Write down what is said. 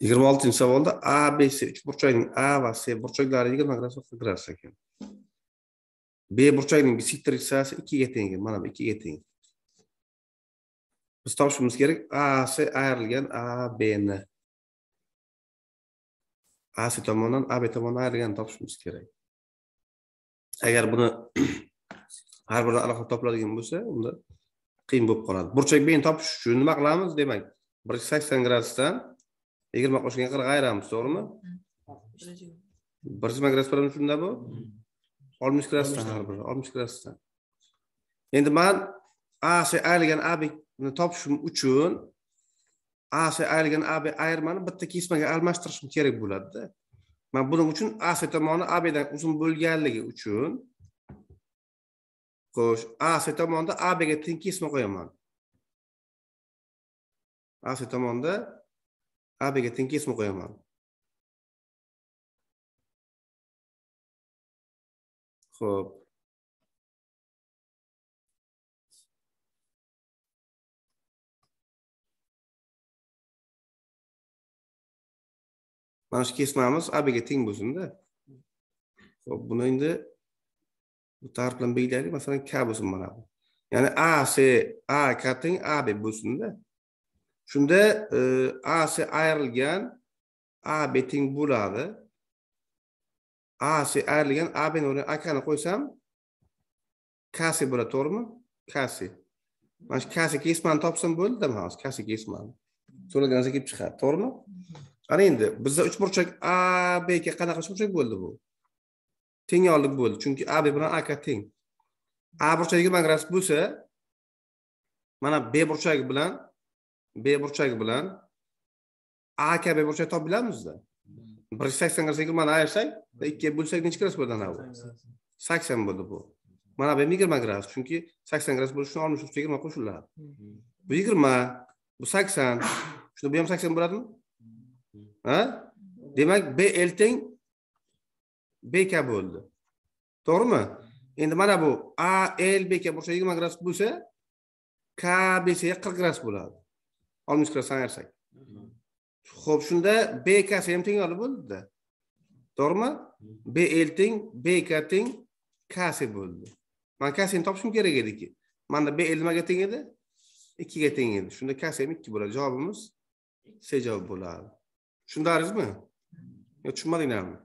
yigirma oltinchi savolda a b c uch burchakning a va c burchaklari yigirma gradus qirq gradus ekan b burchakning bisektritsasi ikkiga teng mana bu ikkiga teng biz topishimiz kerak ac ayrilgan a bni ac tomondan ab tomondan ayrilganini topishimiz kerak agar buni har birini alohida topiladigan bo'lsa unda qiyin bo'lib qoladi burchak beng topish uchun nima qilamiz demak bir yuz sakson gradusdan yigirma qo'shganga qirq ayiramiz to'g'rimi bir yigirma gradus bo'ladimi shunda bu oltmish gradusdan har biri oltmish gradusdan endi man a şey ayrilgan obyektni topishim uchun a şey ayrilgan ab ayirmani bitta kesmaga almashtirishim kerak bo'ladida man buning uchun a tomoni abdan uzun bo'lganligi uchun qo'sh ac tomonida ga teng ismi qo'yaman a ac tomonida ga teng ismi qo'yaman ho'p mana shu kesmamiz abga teng bo'lsinda ho'p buni endi tarif bilan belgilaylik masalan k bo'lsin mana bu ya'ni a c a k teng a deb bo'lsinda shunda a c ayrilgan a b teng bo'ladi e, a c ayrilgan a bni o'rniga akani qo'ysam kasi bo'ladi to'g'rimi kasi mana shu kasi kesmani topsam bo'ldida hozir kasi kesmani so'ragan narsa kelib chiqadi to'g'rimi ana endi bizda uchburchak a bga qanaqa uchburchak bo'ldi bu tengyorlik bo'ldi chunki a b bilan aka teng a burchagi yigirma gradus bo'lsa mana b burchagi bilan b burchagi bilan aka b burchagini topib bilamizda bir sakson gradus yigirmani ayirsak ikkiga bo'lsak nechi gradus bo'ladi anavi sakson bo'ldi bu mana bu ham yigirma gradus chunki sakson gradus bo'lishi uchun oltmish uchga yigirma qo'shiladi bu yigirma bu sakson shunda bu ham sakson bo'ladimi ha demak b l teng beka bo'ldi to'g'rimi endi mana bu a l beka bo'lsa yigirma gradus bo'lsa k besa qirq gradus bo'ladi oltmish gradus ayirsak ho'p shunda bekasi ham teng olib bo'ldida to'g'rimi bl teng bk teng kasi bo'ldi man kasini topishim kerak ediki manda bl nimaga teng edi ikkiga teng edi shunda kasi ham ikki bo'ladi javobimiz c javob bo'ladi tushundingizmi yo tushunmadinglarmi